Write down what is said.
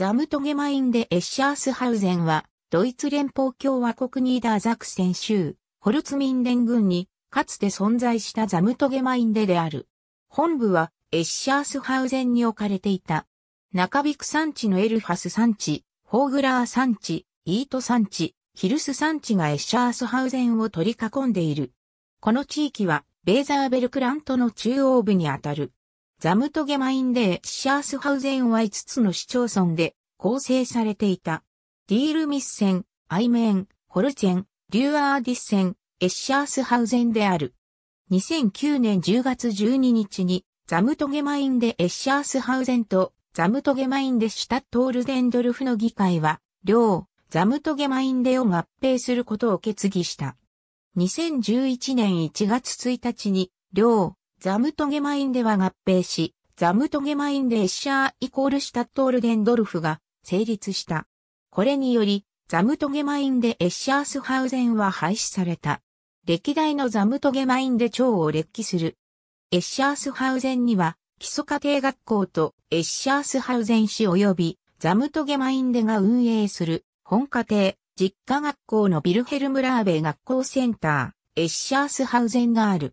ザムトゲマインでエッシャースハウゼンは、ドイツ連邦共和国ニーダーザクセン州、ホルツミンデン郡に、かつて存在したザムトゲマインデである。本部は、エッシャースハウゼンに置かれていた。中ビク山地のエルファス山地、ホーグラー山地、イート山地、ヒルス山地がエッシャースハウゼンを取り囲んでいる。この地域は、ベーザーベルクラントの中央部にあたる。ザムトゲマインデー・シャースハウゼンは5つの市町村で構成されていた。ディールミッセン、アイメン、ホルチェン、リュアーディッセン、エッシャースハウゼンである。2009年10月12日にザムトゲマインデ・エッシャースハウゼンとザムトゲマインデ・シュタットールデンドルフの議会は、両ザムトゲマインデを合併することを決議した。2011年1月1日に、両ザムトゲマインデは合併し、ザムトゲマインデエッシャーイコールシュタットールデンドルフが成立した。これにより、ザムトゲマインデエッシャースハウゼンは廃止された。歴代のザムトゲマインデ長を列記する。エッシャースハウゼンには、基礎家庭学校とエッシャースハウゼン市及びザムトゲマインデが運営する本家庭、実家学校のビルヘルムラーベ学校センター、エッシャースハウゼンがある。